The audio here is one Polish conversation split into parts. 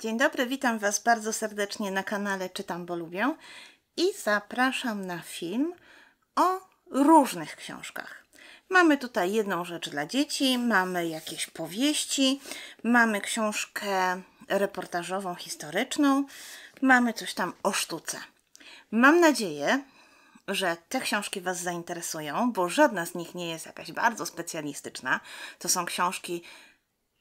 Dzień dobry, witam Was bardzo serdecznie na kanale Czytam, bo lubię i zapraszam na film o różnych książkach. Mamy tutaj jedną rzecz dla dzieci, mamy jakieś powieści, mamy książkę reportażową, historyczną, mamy coś tam o sztuce. Mam nadzieję, że te książki Was zainteresują, bo żadna z nich nie jest jakaś bardzo specjalistyczna. To są książki,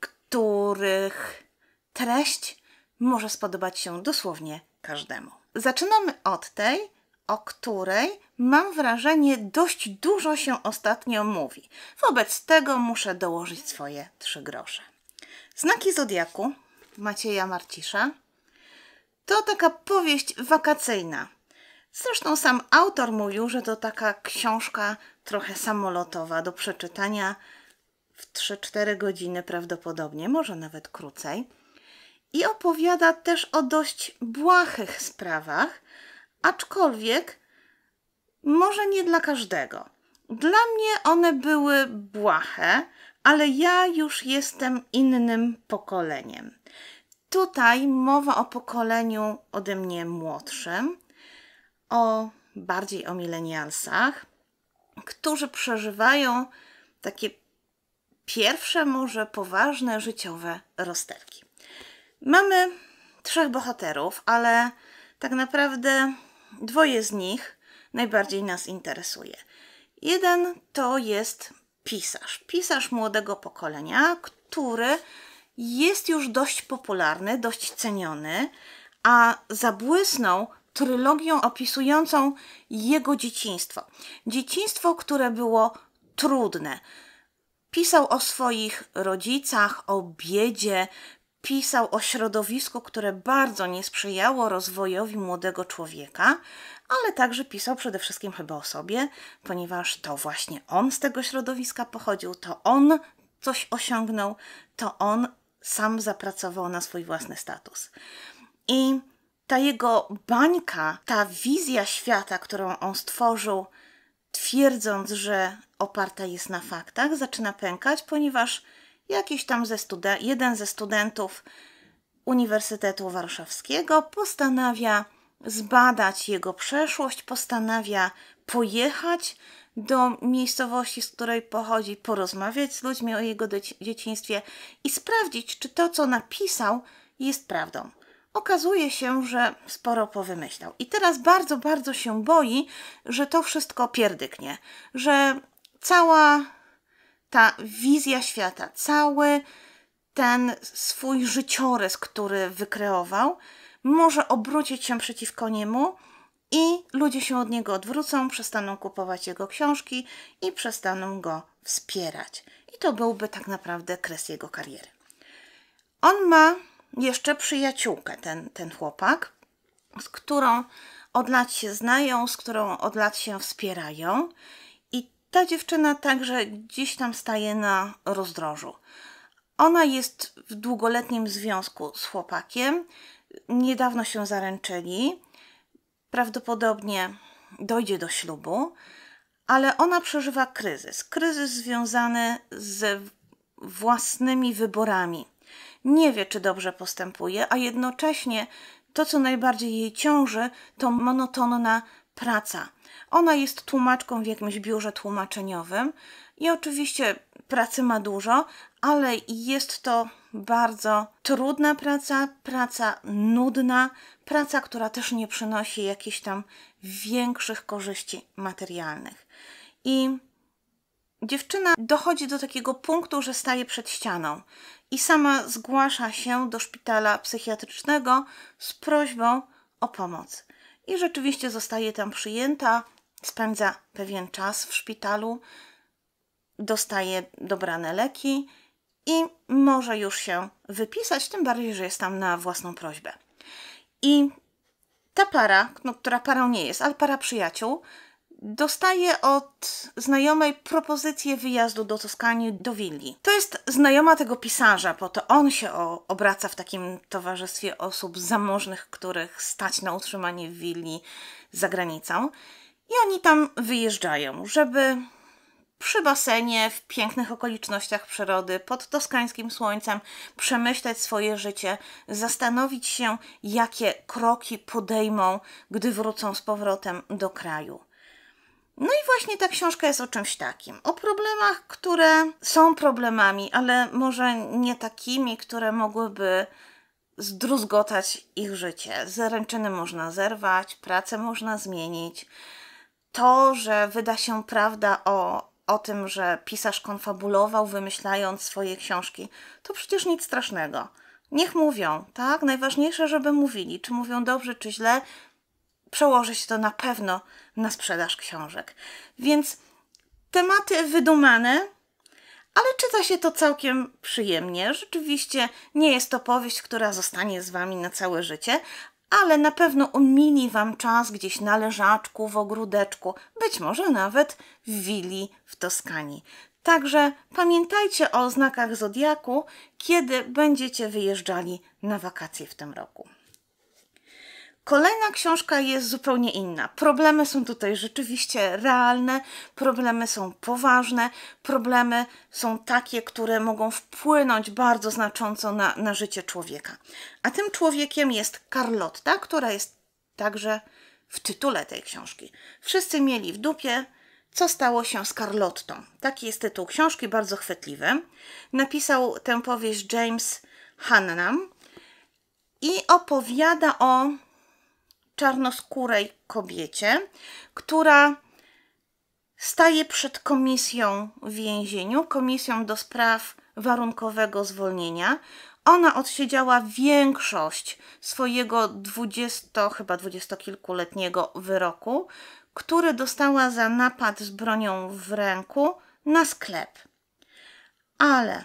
których treść może spodobać się dosłownie każdemu. Zaczynamy od tej, o której mam wrażenie dość dużo się ostatnio mówi. Wobec tego muszę dołożyć swoje trzy grosze. Znaki Zodiaku Macieja Marcisza to taka powieść wakacyjna. Zresztą sam autor mówił, że to taka książka trochę samolotowa do przeczytania w 3-4 godziny prawdopodobnie, może nawet krócej i opowiada też o dość błahych sprawach, aczkolwiek może nie dla każdego. Dla mnie one były błahe, ale ja już jestem innym pokoleniem. Tutaj mowa o pokoleniu ode mnie młodszym, o bardziej o milenialsach, którzy przeżywają takie pierwsze, może poważne życiowe rozterki. Mamy trzech bohaterów, ale tak naprawdę dwoje z nich najbardziej nas interesuje. Jeden to jest pisarz, pisarz młodego pokolenia, który jest już dość popularny, dość ceniony, a zabłysnął trylogią opisującą jego dzieciństwo. Dzieciństwo, które było trudne. Pisał o swoich rodzicach, o biedzie, pisał o środowisku, które bardzo nie sprzyjało rozwojowi młodego człowieka, ale także pisał przede wszystkim chyba o sobie, ponieważ to właśnie on z tego środowiska pochodził, to on coś osiągnął, to on sam zapracował na swój własny status. I ta jego bańka, ta wizja świata, którą on stworzył, twierdząc, że oparta jest na faktach, zaczyna pękać, ponieważ jakiś tam ze studen- jeden ze studentów Uniwersytetu Warszawskiego postanawia zbadać jego przeszłość, postanawia pojechać do miejscowości, z której pochodzi, porozmawiać z ludźmi o jego dzieciństwie i sprawdzić, czy to, co napisał, jest prawdą. Okazuje się, że sporo powymyślał. I teraz bardzo, bardzo się boi, że to wszystko pierdyknie, że cała ta wizja świata, cały ten swój życiorys, który wykreował, może obrócić się przeciwko niemu i ludzie się od niego odwrócą, przestaną kupować jego książki i przestaną go wspierać. I to byłby tak naprawdę kres jego kariery. On ma jeszcze przyjaciółkę, ten, ten chłopak, z którą od lat się znają, z którą od lat się wspierają ta dziewczyna także gdzieś tam staje na rozdrożu. Ona jest w długoletnim związku z chłopakiem, niedawno się zaręczyli, prawdopodobnie dojdzie do ślubu, ale ona przeżywa kryzys. Kryzys związany z własnymi wyborami. Nie wie, czy dobrze postępuje, a jednocześnie to, co najbardziej jej ciąży, to monotonna praca. Ona jest tłumaczką w jakimś biurze tłumaczeniowym i oczywiście pracy ma dużo, ale jest to bardzo trudna praca, praca nudna, praca, która też nie przynosi jakichś tam większych korzyści materialnych. I dziewczyna dochodzi do takiego punktu, że staje przed ścianą i sama zgłasza się do szpitala psychiatrycznego z prośbą o pomoc i rzeczywiście zostaje tam przyjęta, spędza pewien czas w szpitalu, dostaje dobrane leki i może już się wypisać, tym bardziej, że jest tam na własną prośbę. I ta para, no, która parą nie jest, ale para przyjaciół, dostaje od znajomej propozycję wyjazdu do Toskanii, do Willi. To jest znajoma tego pisarza, bo to on się o, obraca w takim towarzystwie osób zamożnych, których stać na utrzymanie w Willi za granicą. I oni tam wyjeżdżają, żeby przy basenie, w pięknych okolicznościach przyrody, pod toskańskim słońcem, przemyśleć swoje życie, zastanowić się, jakie kroki podejmą, gdy wrócą z powrotem do kraju właśnie ta książka jest o czymś takim. O problemach, które są problemami, ale może nie takimi, które mogłyby zdruzgotać ich życie. Zaręczyny można zerwać, pracę można zmienić. To, że wyda się prawda o, o tym, że pisarz konfabulował, wymyślając swoje książki, to przecież nic strasznego. Niech mówią, tak? Najważniejsze, żeby mówili. Czy mówią dobrze, czy źle, przełoży się to na pewno na sprzedaż książek. Więc tematy wydumane, ale czyta się to całkiem przyjemnie. Rzeczywiście nie jest to powieść, która zostanie z Wami na całe życie, ale na pewno umili Wam czas gdzieś na leżaczku, w ogródeczku, być może nawet w wili w Toskanii. Także pamiętajcie o znakach Zodiaku, kiedy będziecie wyjeżdżali na wakacje w tym roku. Kolejna książka jest zupełnie inna. Problemy są tutaj rzeczywiście realne, problemy są poważne, problemy są takie, które mogą wpłynąć bardzo znacząco na, na życie człowieka. A tym człowiekiem jest Carlotta, która jest także w tytule tej książki. Wszyscy mieli w dupie, co stało się z Carlottą. Taki jest tytuł książki, bardzo chwytliwy. Napisał tę powieść James Hannam i opowiada o czarnoskórej kobiecie, która staje przed komisją w więzieniu, komisją do spraw warunkowego zwolnienia. Ona odsiedziała większość swojego 20, chyba dwudziestokilkuletniego wyroku, który dostała za napad z bronią w ręku na sklep. Ale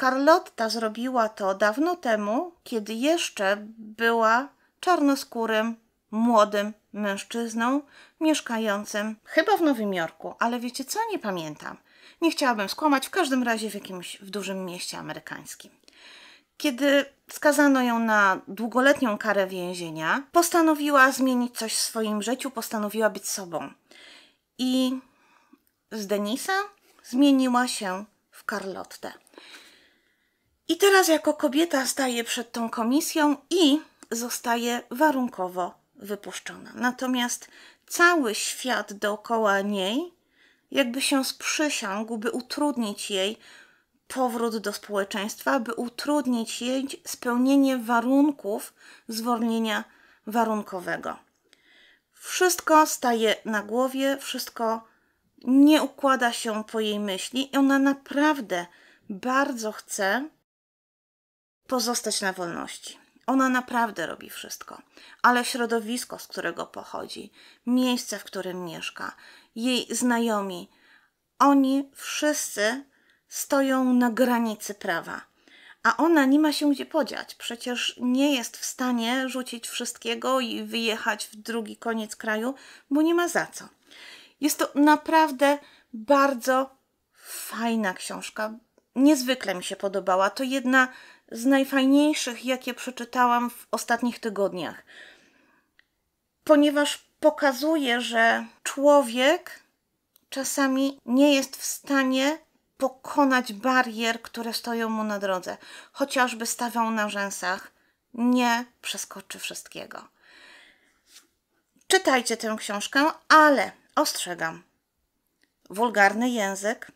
Carlotta zrobiła to dawno temu, kiedy jeszcze była czarnoskórym, młodym mężczyzną mieszkającym chyba w Nowym Jorku, ale wiecie co, nie pamiętam. Nie chciałabym skłamać, w każdym razie w jakimś w dużym mieście amerykańskim. Kiedy skazano ją na długoletnią karę więzienia, postanowiła zmienić coś w swoim życiu, postanowiła być sobą. I z Denisa zmieniła się w Carlotte. I teraz jako kobieta staje przed tą komisją i zostaje warunkowo wypuszczona. Natomiast cały świat dookoła niej jakby się sprzysiągł, by utrudnić jej powrót do społeczeństwa, by utrudnić jej spełnienie warunków zwolnienia warunkowego. Wszystko staje na głowie, wszystko nie układa się po jej myśli i ona naprawdę bardzo chce pozostać na wolności. Ona naprawdę robi wszystko, ale środowisko, z którego pochodzi, miejsce, w którym mieszka, jej znajomi, oni wszyscy stoją na granicy prawa. A ona nie ma się gdzie podziać, przecież nie jest w stanie rzucić wszystkiego i wyjechać w drugi koniec kraju, bo nie ma za co. Jest to naprawdę bardzo fajna książka. Niezwykle mi się podobała. To jedna z najfajniejszych, jakie przeczytałam w ostatnich tygodniach, ponieważ pokazuje, że człowiek czasami nie jest w stanie pokonać barier, które stoją mu na drodze. Chociażby stawiał na rzęsach, nie przeskoczy wszystkiego. Czytajcie tę książkę, ale ostrzegam. Wulgarny język,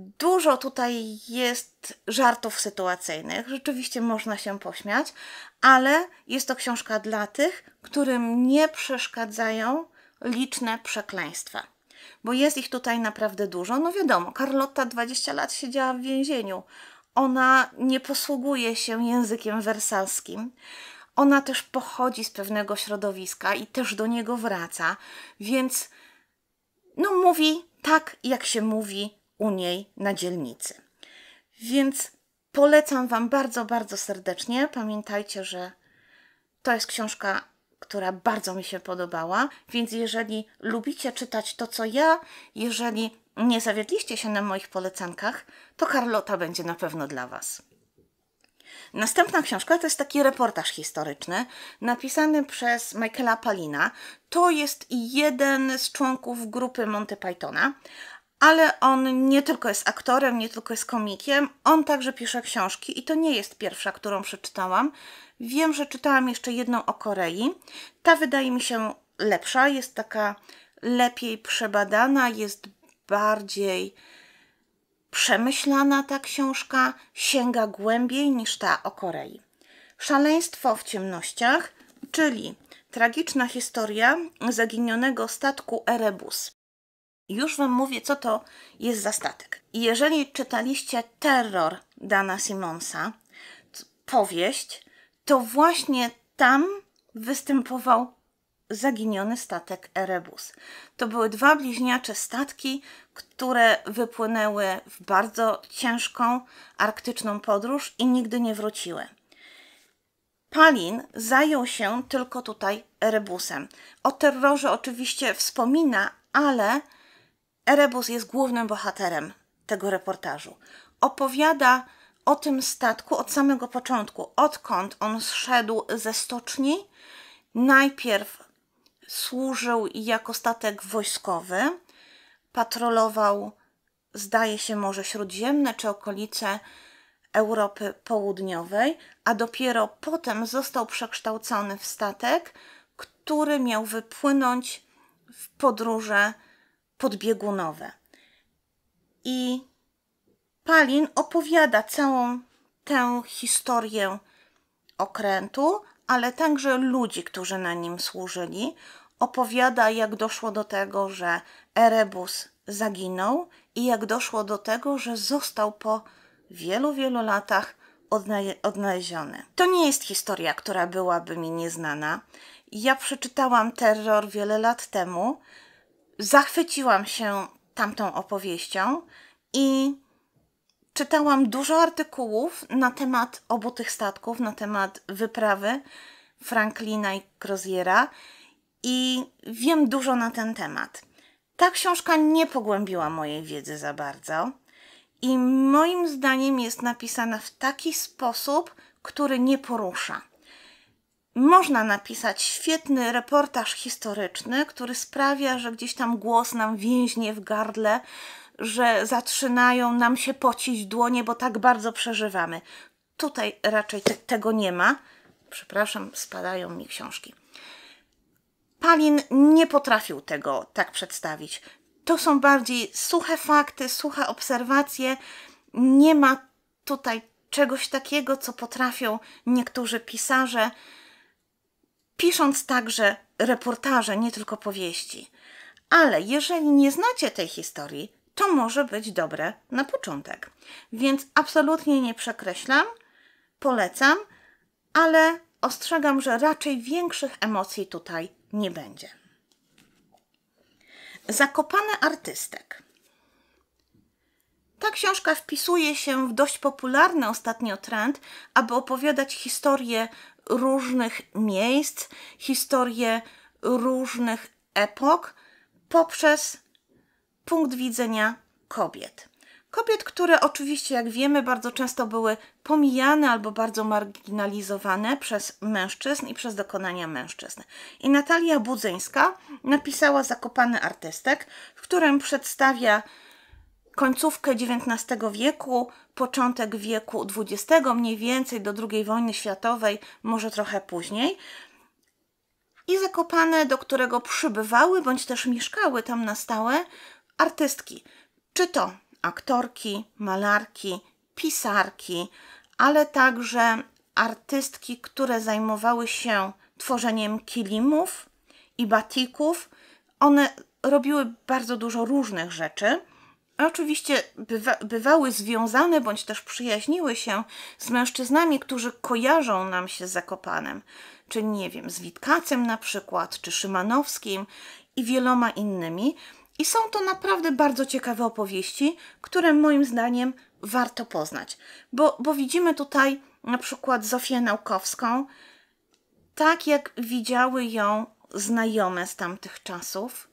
Dużo tutaj jest żartów sytuacyjnych, rzeczywiście można się pośmiać, ale jest to książka dla tych, którym nie przeszkadzają liczne przekleństwa, bo jest ich tutaj naprawdę dużo. No wiadomo, Carlotta 20 lat siedziała w więzieniu. Ona nie posługuje się językiem wersalskim. Ona też pochodzi z pewnego środowiska i też do niego wraca, więc no mówi tak, jak się mówi u niej na dzielnicy. Więc polecam Wam bardzo, bardzo serdecznie. Pamiętajcie, że to jest książka, która bardzo mi się podobała, więc jeżeli lubicie czytać to, co ja, jeżeli nie zawiedliście się na moich polecankach, to Karlota będzie na pewno dla Was. Następna książka to jest taki reportaż historyczny, napisany przez Michaela Palina. To jest jeden z członków grupy Monty Pythona, ale on nie tylko jest aktorem, nie tylko jest komikiem, on także pisze książki i to nie jest pierwsza, którą przeczytałam. Wiem, że czytałam jeszcze jedną o Korei. Ta wydaje mi się lepsza, jest taka lepiej przebadana, jest bardziej przemyślana ta książka, sięga głębiej niż ta o Korei. Szaleństwo w ciemnościach, czyli tragiczna historia zaginionego statku Erebus. Już Wam mówię, co to jest za statek. Jeżeli czytaliście Terror Dana Simonsa, powieść, to właśnie tam występował zaginiony statek Erebus. To były dwa bliźniacze statki, które wypłynęły w bardzo ciężką arktyczną podróż i nigdy nie wróciły. Palin zajął się tylko tutaj Erebusem. O terrorze oczywiście wspomina, ale Erebus jest głównym bohaterem tego reportażu. Opowiada o tym statku od samego początku, odkąd on zszedł ze stoczni. Najpierw służył jako statek wojskowy, patrolował, zdaje się, Morze Śródziemne czy okolice Europy Południowej, a dopiero potem został przekształcony w statek, który miał wypłynąć w podróże podbiegunowe. I Palin opowiada całą tę historię okrętu, ale także ludzi, którzy na nim służyli. Opowiada, jak doszło do tego, że Erebus zaginął i jak doszło do tego, że został po wielu, wielu latach odnaleziony. To nie jest historia, która byłaby mi nieznana. Ja przeczytałam terror wiele lat temu zachwyciłam się tamtą opowieścią i czytałam dużo artykułów na temat obu tych statków, na temat wyprawy Franklina i Croziera i wiem dużo na ten temat. Ta książka nie pogłębiła mojej wiedzy za bardzo i moim zdaniem jest napisana w taki sposób, który nie porusza można napisać świetny reportaż historyczny, który sprawia, że gdzieś tam głos nam więźnie w gardle, że zaczynają nam się pocić dłonie, bo tak bardzo przeżywamy. Tutaj raczej te, tego nie ma. Przepraszam, spadają mi książki. Palin nie potrafił tego tak przedstawić. To są bardziej suche fakty, suche obserwacje. Nie ma tutaj czegoś takiego, co potrafią niektórzy pisarze pisząc także reportaże, nie tylko powieści. Ale jeżeli nie znacie tej historii, to może być dobre na początek. Więc absolutnie nie przekreślam, polecam, ale ostrzegam, że raczej większych emocji tutaj nie będzie. Zakopane artystek. Ta książka wpisuje się w dość popularny ostatnio trend, aby opowiadać historie różnych miejsc, historie różnych epok poprzez punkt widzenia kobiet. Kobiet, które oczywiście, jak wiemy, bardzo często były pomijane albo bardzo marginalizowane przez mężczyzn i przez dokonania mężczyzn. I Natalia Budzyńska napisała Zakopany Artystek, w którym przedstawia końcówkę XIX wieku, początek wieku XX, mniej więcej do II wojny światowej, może trochę później. I Zakopane, do którego przybywały bądź też mieszkały tam na stałe artystki. Czy to aktorki, malarki, pisarki, ale także artystki, które zajmowały się tworzeniem kilimów i batików. One robiły bardzo dużo różnych rzeczy oczywiście bywa, bywały związane bądź też przyjaźniły się z mężczyznami, którzy kojarzą nam się z Zakopanem, czy nie wiem, z Witkacem na przykład, czy Szymanowskim i wieloma innymi. I są to naprawdę bardzo ciekawe opowieści, które moim zdaniem warto poznać, bo, bo widzimy tutaj na przykład Zofię Naukowską, tak jak widziały ją znajome z tamtych czasów.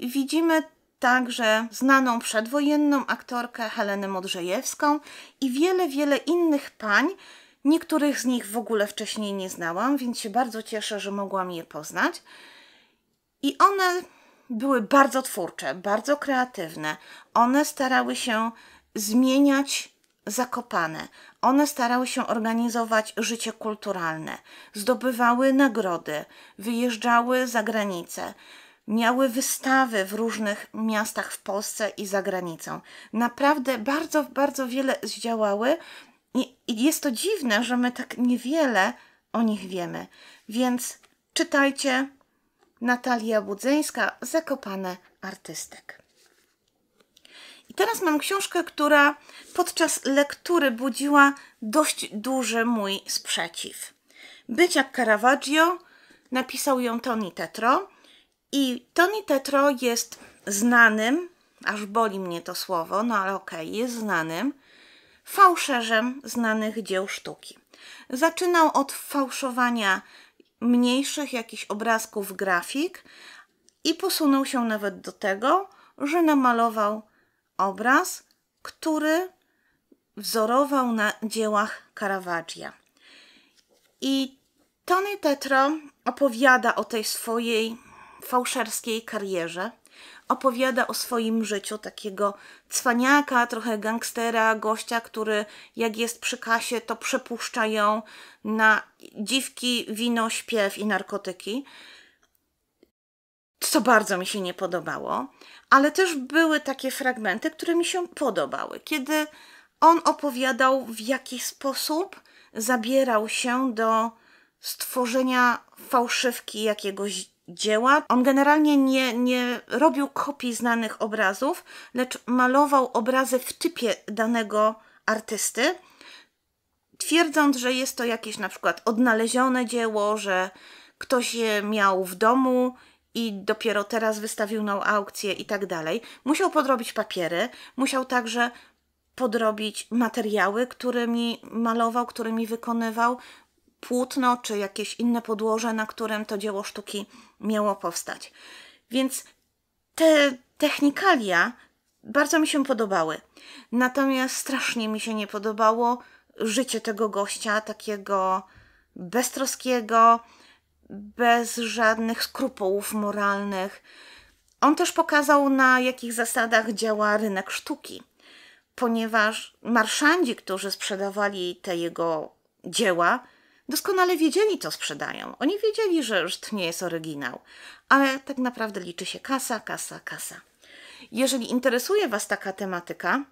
Widzimy także znaną przedwojenną aktorkę Helenę Modrzejewską i wiele, wiele innych pań. Niektórych z nich w ogóle wcześniej nie znałam, więc się bardzo cieszę, że mogłam je poznać. I one były bardzo twórcze, bardzo kreatywne. One starały się zmieniać zakopane. One starały się organizować życie kulturalne, zdobywały nagrody, wyjeżdżały za granicę miały wystawy w różnych miastach w Polsce i za granicą. Naprawdę bardzo, bardzo wiele zdziałały i, i jest to dziwne, że my tak niewiele o nich wiemy. Więc czytajcie Natalia Budzeńska, Zakopane artystek. I teraz mam książkę, która podczas lektury budziła dość duży mój sprzeciw. Być jak Caravaggio napisał ją Toni Tetro i Tony Tetro jest znanym, aż boli mnie to słowo, no ale okej, okay, jest znanym fałszerzem znanych dzieł sztuki. Zaczynał od fałszowania mniejszych jakichś obrazków grafik i posunął się nawet do tego, że namalował obraz, który wzorował na dziełach Caravaggia. I Tony Tetro opowiada o tej swojej fałszerskiej karierze. Opowiada o swoim życiu takiego cwaniaka, trochę gangstera, gościa, który jak jest przy kasie, to przepuszcza ją na dziwki, wino, śpiew i narkotyki co bardzo mi się nie podobało, ale też były takie fragmenty, które mi się podobały, kiedy on opowiadał, w jaki sposób zabierał się do stworzenia fałszywki jakiegoś dzieła. On generalnie nie, nie robił kopii znanych obrazów, lecz malował obrazy w typie danego artysty, twierdząc, że jest to jakieś na przykład odnalezione dzieło, że ktoś je miał w domu i dopiero teraz wystawił na aukcję i tak dalej. Musiał podrobić papiery, musiał także podrobić materiały, którymi malował, którymi wykonywał, płótno czy jakieś inne podłoże, na którym to dzieło sztuki miało powstać. Więc te technikalia bardzo mi się podobały. Natomiast strasznie mi się nie podobało życie tego gościa, takiego beztroskiego, bez żadnych skrupułów moralnych. On też pokazał, na jakich zasadach działa rynek sztuki, ponieważ marszandzi, którzy sprzedawali te jego dzieła, doskonale wiedzieli, co sprzedają. Oni wiedzieli, że już to nie jest oryginał, ale tak naprawdę liczy się kasa, kasa, kasa. Jeżeli interesuje Was taka tematyka,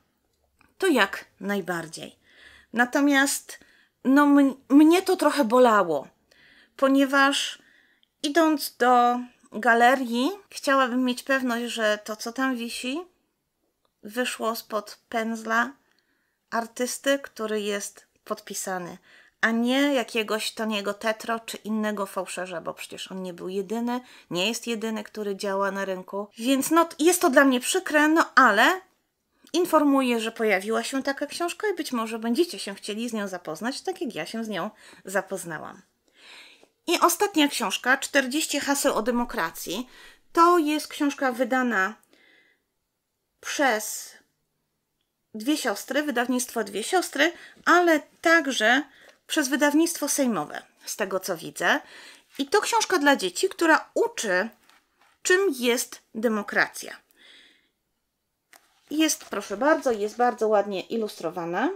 to jak najbardziej. Natomiast no, mnie to trochę bolało, ponieważ idąc do galerii, chciałabym mieć pewność, że to, co tam wisi, wyszło spod pędzla artysty, który jest podpisany a nie jakiegoś Toniego Tetro czy innego fałszerza, bo przecież on nie był jedyny, nie jest jedyny, który działa na rynku. Więc no, jest to dla mnie przykre, no ale informuję, że pojawiła się taka książka i być może będziecie się chcieli z nią zapoznać, tak jak ja się z nią zapoznałam. I ostatnia książka, 40 haseł o demokracji, to jest książka wydana przez dwie siostry, wydawnictwo Dwie Siostry, ale także przez wydawnictwo sejmowe, z tego co widzę. I to książka dla dzieci, która uczy, czym jest demokracja. Jest, proszę bardzo, jest bardzo ładnie ilustrowana.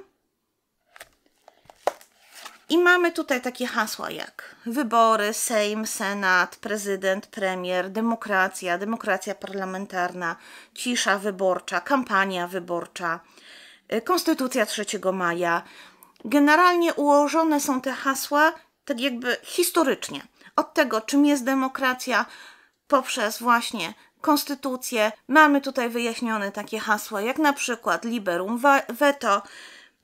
I mamy tutaj takie hasła jak wybory, Sejm, Senat, prezydent, premier, demokracja, demokracja parlamentarna, cisza wyborcza, kampania wyborcza, y, konstytucja 3 maja, Generalnie ułożone są te hasła tak jakby historycznie. Od tego, czym jest demokracja, poprzez właśnie konstytucję. Mamy tutaj wyjaśnione takie hasła, jak na przykład liberum veto.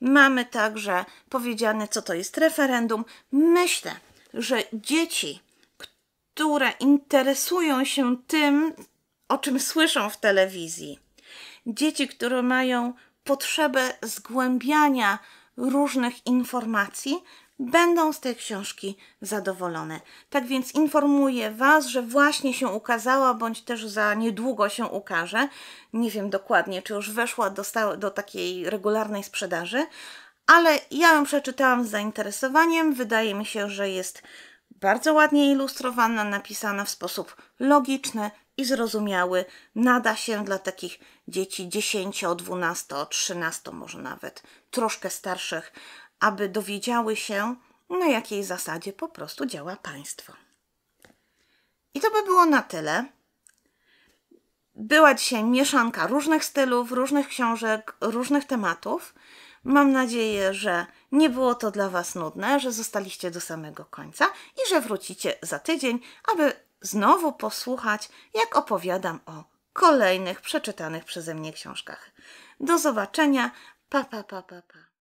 Mamy także powiedziane, co to jest referendum. Myślę, że dzieci, które interesują się tym, o czym słyszą w telewizji, dzieci, które mają potrzebę zgłębiania różnych informacji, będą z tej książki zadowolone. Tak więc informuję Was, że właśnie się ukazała, bądź też za niedługo się ukaże. Nie wiem dokładnie, czy już weszła do, do takiej regularnej sprzedaży, ale ja ją przeczytałam z zainteresowaniem. Wydaje mi się, że jest bardzo ładnie ilustrowana, napisana w sposób logiczny i zrozumiały. Nada się dla takich dzieci 10, 12, 13, może nawet troszkę starszych, aby dowiedziały się, na jakiej zasadzie po prostu działa państwo. I to by było na tyle. Była dzisiaj mieszanka różnych stylów, różnych książek, różnych tematów. Mam nadzieję, że nie było to dla Was nudne, że zostaliście do samego końca i że wrócicie za tydzień, aby znowu posłuchać, jak opowiadam o kolejnych przeczytanych przeze mnie książkach. Do zobaczenia. Pa, pa, pa, pa, pa.